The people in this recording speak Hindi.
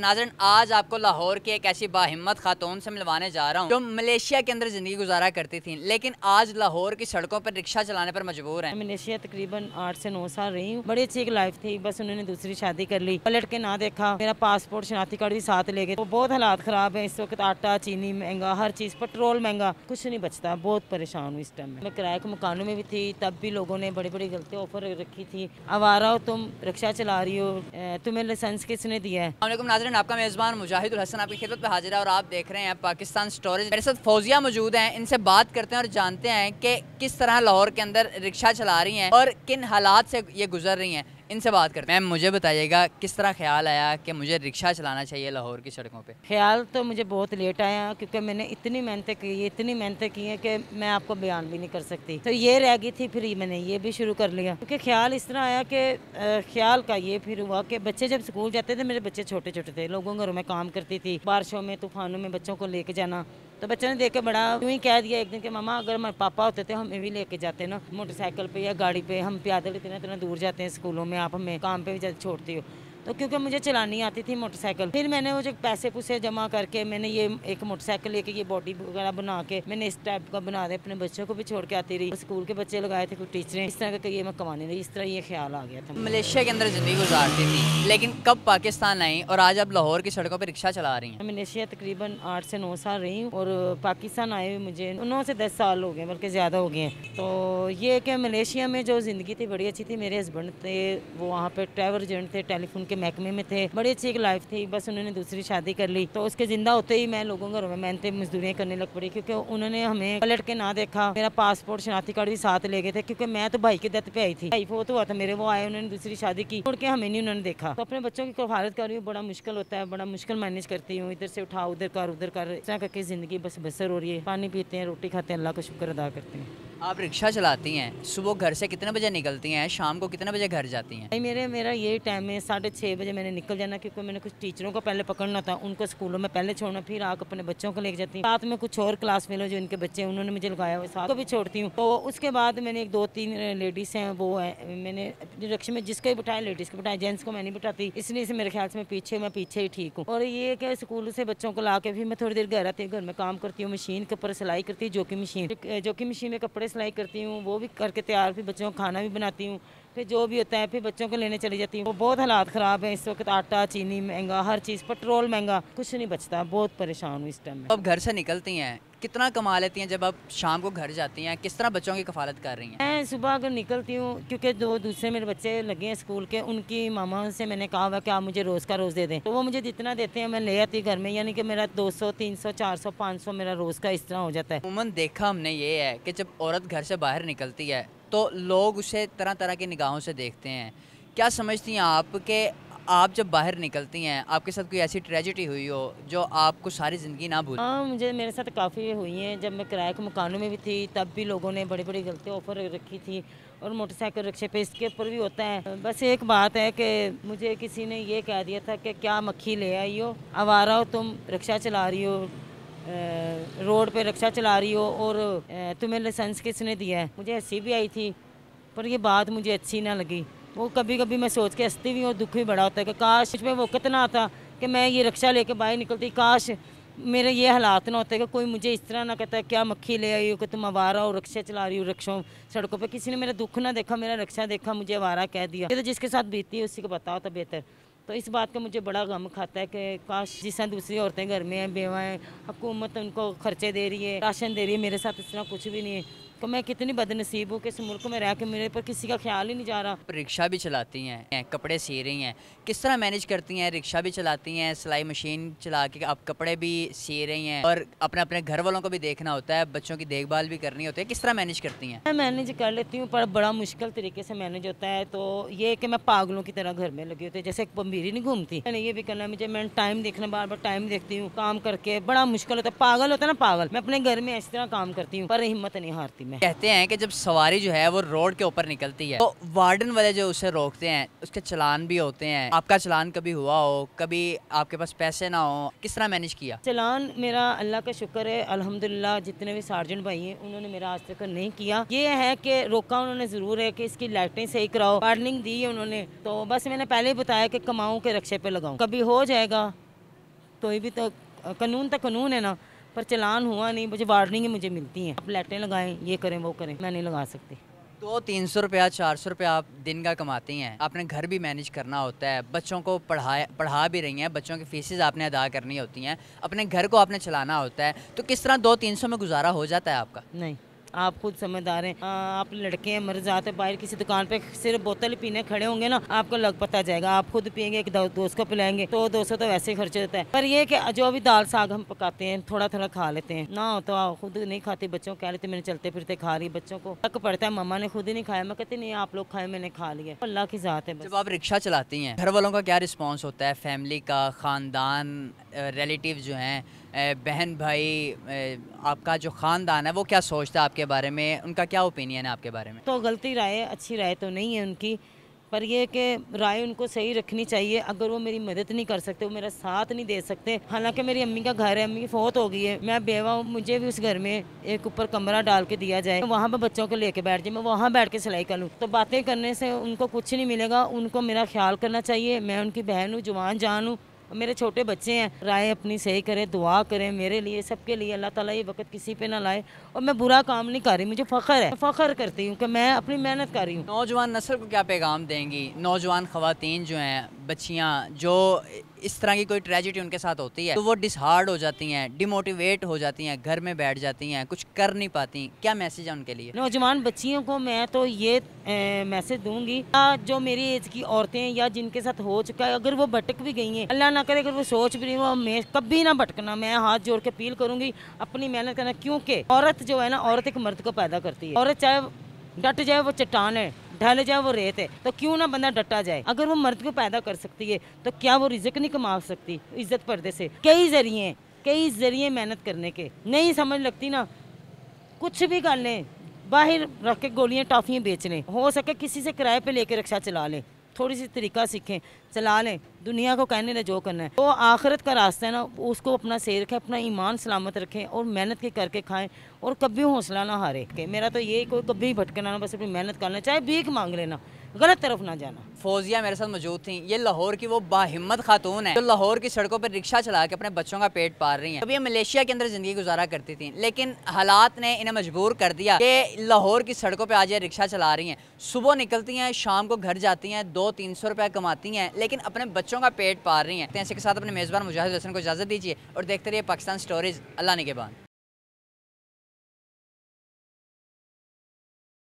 नाजरन आज आपको लाहौर की एक ऐसी बाहिम्मत खातून से मिलवाने जा रहा हूँ जो मलेशिया के अंदर ज़िंदगी गुजारा करती थी लेकिन आज लाहौर की सड़कों पर रिक्शा चलाने पर मजबूर है मलेशिया तकरीबन आठ से नौ साल रही हूँ बड़ी अच्छी एक लाइफ थी बस उन्होंने दूसरी शादी कर ली पलट के ना देखा मेरा पासपोर्ट शनाती कार्ड भी साथ ले गए तो बहुत हालात खराब है इस वक्त आटा चीनी महंगा हर चीज़ पेट्रोल महंगा कुछ नहीं बचता बहुत परेशान हूँ इस टाइम में मैं किराए के मकानों में भी थी तब भी लोगों ने बड़ी बड़ी गलती ऑफर रखी थी अब आ रहा हो तुम रिक्शा चला रही हो तुम्हें लाइसेंस किसने दिया है नाजरन आपका मेज़बान मुजाहिद हसन आपकी खिदत पर हाजिर है और आप देख रहे हैं पाकिस्तान स्टोरेज मेरे साथ फौजिया मौजूद हैं इनसे बात करते हैं और जानते हैं कि किस तरह लाहौर के अंदर रिक्शा चला रही हैं और किन हालात से ये गुजर रही हैं इनसे बात करते हैं मैम मुझे बताइएगा किस तरह ख्याल आया कि मुझे रिक्शा चलाना चाहिए लाहौर की सड़कों पे ख्याल तो मुझे बहुत लेट आया क्योंकि मैंने इतनी मेहनतें की है इतनी मेहनतें की है कि मैं आपको बयान भी नहीं कर सकती तो ये रह गई थी फिर मैंने ये भी शुरू कर लिया क्योंकि ख्याल इस तरह आया कि ख्याल का ये फिर हुआ कि बच्चे जब स्कूल जाते थे मेरे बच्चे छोटे छोटे थे लोगों घरों में काम करती थी बारिशों में तूफानों में बच्चों को लेके जाना तो बच्चों ने देख के बड़ा यूँ ही कह दिया एक दिन के मामा अगर हमारे पापा होते थे तो हमें भी लेके जाते ना मोटरसाइकिल पे या गाड़ी पे हम प्यादल इतना इतना दूर जाते हैं स्कूलों में आप हमें काम पे भी छोड़ते हो तो क्योंकि मुझे चलानी आती थी मोटरसाइकिल फिर मैंने वो जो पैसे पुसे जमा करके मैंने ये एक मोटरसाइकिल लेके ये बॉडी वगैरह बना के मैंने इस टाइप का बना दिया अपने बच्चों को भी छोड़ के आती रही स्कूल के बच्चे लगाए थे कुछ टीचरें इस तरह का ये मैं कमाने रही इस तरह ये ख्याल आ गया था मलेशिया के अंदर ज़िंदगी गुजारती थी लेकिन कब पाकिस्तान आई और आज आप लाहौर की सड़कों पर रिक्शा चला रही है मलेशिया तकरीबन आठ से नौ साल रही और पाकिस्तान आए हुए मुझे नौ से दस साल हो गए बल्कि ज़्यादा हो गए तो ये क्या मलेशिया में जो ज़िंदगी थी बड़ी अच्छी थी मेरे हस्बैंड थे वो वहाँ पे ट्रैवल एजेंट थे टेलीफोन के महकमे में थे बड़ी अच्छी एक लाइफ थी बस उन्होंने दूसरी शादी कर ली तो उसके जिंदा होते ही मैं लोगों घरों में मेहनत मजदूरियाँ करने लग पड़ी क्योंकि उन्होंने हमें पलट के ना देखा मेरा पासपोर्ट शनाती कार्ड भी साथ ले गए थे क्योंकि मैं तो भाई की दत्त पे आई थी भाई फोत तो हुआ था मेरे वो आए उन्होंने दूसरी शादी की मुड़ के हमें नहीं उन्होंने देखा तो अपने बच्चों की कफालत कर रही हूँ बड़ा मुश्किल होता है बड़ा मुश्किल मैनेज करती हूँ इधर से उठा उधर कर उधर कर इस तरह करके जिंदगी बस बसर हो रही है पानी पीते हैं रोटी खाते हैं अल्लाह का शुक्र अदा करते हैं आप रिक्शा चलाती हैं सुबह घर से कितने बजे निकलती हैं शाम को कितने बजे घर जाती हैं भाई मेरे मेरा ये टाइम है साढ़े छः बजे मैंने निकल जाना क्योंकि मैंने कुछ टीचरों को पहले पकड़ना था उनको स्कूलों में पहले छोड़ना फिर आप अपने बच्चों को लेकर जाती हूँ साथ में कुछ और क्लास फेलो जो इनके बच्चे हैं उन्होंने मुझे लगाया हुआ साथ को भी छोड़ती हूँ तो उसके बाद मैंने एक दो तीन लेडीज़ हैं वो है मैंने रिक्शे में जिसको भी बिठाया लेडीज़ को बिठाया जेंट्स को मैं नहीं बिठाती इसलिए से मेरे ख्याल से मैं पीछे मैं पीछे ही ठीक हूँ और ये क्या स्कूल से बच्चों को ला के भी मैं थोड़ी देर घर आती हूँ घर में काम करती हूँ मशीन के ऊपर सिलाई करती हूँ जो कि मशीन जो कि मशीन में कपड़े सिलाई करती हूँ वो भी करके तैयार फिर बच्चों को खाना भी बनाती हूँ फिर जो भी होता है फिर बच्चों को लेने चली जाती हूँ वो बहुत हालात ख़राब है इस वक्त आटा चीनी महंगा हर चीज़ पेट्रोल महंगा कुछ नहीं बचता बहुत परेशान हूँ इस टाइम में अब घर से निकलती हैं कितना कमा लेती हैं जब आप शाम को घर जाती हैं किस तरह बच्चों की कफालत कर रही हैं मैं सुबह अगर निकलती हूँ क्योंकि दो दूसरे मेरे बच्चे लगे हैं स्कूल के उनकी मामा से मैंने कहा हुआ कि आप मुझे रोज़ का रोज़ दे दें तो वो मुझे जितना देते हैं मैं ले आती हूँ घर में यानी कि मेरा दो सौ तीन सौ चार सौ पाँच सौ मेरा रोज़ का इस तरह हो जाता है उमन देखा हमने ये है कि जब औरत घर से बाहर निकलती है तो लोग उसे तरह तरह की निगाहों से देखते हैं क्या समझती हैं आप कि आप जब बाहर निकलती हैं आपके साथ कोई ऐसी ट्रेजिडी हुई हो जो आपको सारी ज़िंदगी ना भूल हाँ मुझे मेरे साथ काफ़ी हुई हैं जब मैं किराए के मकानों में भी थी तब भी लोगों ने बड़ी बड़ी गलती ऑफर रखी थी और मोटरसाइकिल रिक्शे पे इसके ऊपर भी होता है बस एक बात है कि मुझे किसी ने ये कह दिया था कि क्या मक्खी ले आई हो आवारा हो तुम रिक्शा चला रही हो रोड पे रिक्शा चला रही हो और तुम्हें लाइसेंस किसने दिया है मुझे ऐसी भी आई थी पर यह बात मुझे अच्छी ना लगी वो कभी कभी मैं सोच के हंसती भी और दुख भी बड़ा होता है कि काश में वो कितना था कि मैं ये रक्षा लेके बाहर निकलती काश मेरे ये हालात ना होते कि कोई मुझे इस तरह ना कहता है क्या मक्खी ले आई हो कि तुम आवारा हो रक्षा चला रही हो रक्षा सड़कों पे किसी ने मेरा दुख ना देखा मेरा रक्षा देखा मुझे आवारा कह दिया तो जिसके साथ बीती है उसी को बताओ तो बेहतर तो इस बात का मुझे बड़ा गम खाता है कि काश जिस तरह दूसरी औरतें घर में हैं बेवाएँ हकूमत हुकूमत उनको खर्चे दे रही है राशन दे रही है मेरे साथ इस तरह कुछ भी नहीं है तो मैं कितनी बदनसीब हूँ कि इस मुल्क में रह के मेरे पर किसी का ख्याल ही नहीं जा रहा रिक्शा भी चलाती हैं कपड़े सी रही हैं किस तरह मैनेज करती हैं रिक्शा भी चलाती हैं सिलाई मशीन चला के आप कपड़े भी सी रही हैं और अपने अपने घर वालों को भी देखना होता है बच्चों की देखभाल भी करनी होती है किस तरह मैनेज करती हैं मैं मैनेज कर लेती हूँ पर बड़ा मुश्किल तरीके से मैनेज होता है तो ये कि मैं पागलों की तरह घर में लगी होती है जैसे पम्बीरी नहीं घूमती मैंने ये भी करना मुझे मैं टाइम देखना बार बार टाइम देखती हूँ काम करके बड़ा मुश्किल होता है पागल होता है ना पागल मैं अपने घर में इस तरह काम करती हूँ पर हिम्मत नहीं हारती में कहते हैं कि जब सवारी जो है वो रोड के ऊपर निकलती है तो वार्डन वाले जो उसे रोकते हैं उसके चलान भी होते हैं आपका चलान कभी हुआ हो कभी आपके पास पैसे ना हो किस तरह मैनेज किया चलान मेरा अल्लाह का शुक्र है अलहमदिल्ला जितने भी सार्जेंट भाई है उन्होंने मेरा आज तक नहीं किया ये है की रोका उन्होंने जरूर है की इसकी लाइटें सही कराओ वार्निंग दी है उन्होंने तो बस मैंने पहले ही बताया की कमाऊ के रक्शे पे लगाऊ कभी हो जाएगा तो ये भी तो कानून तो कानून है ना पर चलान हुआ नहीं मुझे वार्निंग मुझे मिलती है आप लाइटें लगाएं ये करें वो करें मैं नहीं लगा सकती दो तीन सौ रुपया चार सौ रुपया आप दिन का कमाती हैं आपने घर भी मैनेज करना होता है बच्चों को पढ़ाए पढ़ा भी रही हैं बच्चों की फीसेज आपने अदा करनी होती हैं अपने घर को आपने चलाना होता है तो किस तरह दो तीन सौ में गुजारा हो जाता है आपका नहीं आप खुद समझदार हैं हाँ, आप लड़के हैं मर जाते बाहर किसी दुकान पे सिर्फ बोतल पीने खड़े होंगे ना आपको लग पता जाएगा आप खुद पियेंगे एक दोस्त को पिलाएंगे तो दोस्तों तो वैसे ही खर्च होता है पर ये कि जो भी दाल साग हम पकाते हैं थोड़ा थोड़ा खा लेते हैं ना तो आप खुद नहीं खाते बच्चों कह लेते मैंने चलते फिरते खा रही बच्चों को तक पड़ता है मम्मा ने खुद ही नहीं खाया मैं कहती नहीं आप लोग खाए मैंने खा लिया अल्लाह की जात है जब आप रिक्शा चलाती है घर वालों का क्या रिस्पॉन्स होता है फैमिली का खानदान रिलेटिव जो है बहन भाई आपका जो ख़ानदान है वो क्या सोचता है आपके बारे में उनका क्या ओपिनियन है आपके बारे में तो गलती राय अच्छी राय तो नहीं है उनकी पर यह कि राय उनको सही रखनी चाहिए अगर वो मेरी मदद नहीं कर सकते वो मेरा साथ नहीं दे सकते हालांकि मेरी अम्मी का घर है अम्मी फोत फौत हो गई है मैं बेवा हूँ मुझे भी उस घर में एक ऊपर कमरा डाल के दिया जाए वहाँ पर बच्चों को लेके बैठ जाए मैं वहाँ बैठ के सिलाई कर लूँ तो बातें करने से उनको कुछ नहीं मिलेगा उनको मेरा ख्याल करना चाहिए मैं उनकी बहन हूँ जवान जान हूँ मेरे छोटे बच्चे हैं राय अपनी सही करें दुआ करें मेरे लिए सबके लिए अल्लाह ताला ये वक्त किसी पे ना लाए और मैं बुरा काम नहीं कर रही मुझे फ़ख्र है फ़ख्र करती हूँ कि मैं अपनी मेहनत कर रही हूँ नौजवान नसल को क्या पैगाम देंगी नौजवान खातन जो हैं बच्चियाँ जो इस तरह की कोई ट्रेजिडी उनके साथ होती है तो वो डिसहार्ड हो जाती हैं डिमोटिवेट हो जाती हैं घर में बैठ जाती हैं कुछ कर नहीं पाती क्या मैसेज है उनके लिए नौजवान बच्चियों को मैं तो ये मैसेज दूंगी जो मेरी एज की औरतें या जिनके साथ हो चुका है अगर वो भटक भी गई हैं अल्लाह ना करे अगर वो सोच भी नहीं मैं कभी ना भटकना मैं हाथ जोड़ के अपील करूंगी अपनी मेहनत करना क्योंकि औरत जो है ना औरत एक मर्द को पैदा करती है औरत चाहे डट जाए वो चट्टान है ढल जाए वो रेत है तो क्यों ना बंदा डटा जाए अगर वो मर्द को पैदा कर सकती है तो क्या वो रिजक नहीं कमा सकती इज्जत पर्दे से कई जरिए कई जरिए मेहनत करने के नहीं समझ लगती ना कुछ भी कर लें बाहर रख के गोलियाँ टाफियाँ बेच लें हो सके किसी से किराए पे लेके रिक्शा चला लें थोड़ी सी तरीका सीखें चला लें दुनिया को कहने लें जो करना है वो तो आखिरत का रास्ता है ना उसको अपना से रखें अपना ईमान सलामत रखें और मेहनत के करके खाएं और कभी हौसला ना हारे मेरा तो ये कोई कभी भटकना ना बस अपनी मेहनत करना चाहे भीख मांग लेना गलत तरफ ना जाना फौजिया मेरे साथ मौजूद थी ये लाहौर की वो बाहिम्मत खातून है जो लाहौर की सड़कों पर रिक्शा चला के अपने बच्चों का पेट पाल रही हैं अभी मलेशिया के अंदर ज़िंदगी गुजारा करती थी लेकिन हालात ने इन्हें मजबूर कर दिया कि लाहौर की सड़कों पर आज ये रिक्शा चला रही हैं सुबह निकलती हैं शाम को घर जाती हैं दो तीन सौ रुपया कमाती हैं लेकिन अपने बच्चों का पेट पाल रही हैं ऐसे तो के साथ अपने मेज़बान मुजाहिद हसन को इजाज़त दीजिए और देखते रहिए पाकिस्तान स्टोरीज अल्लाह बाद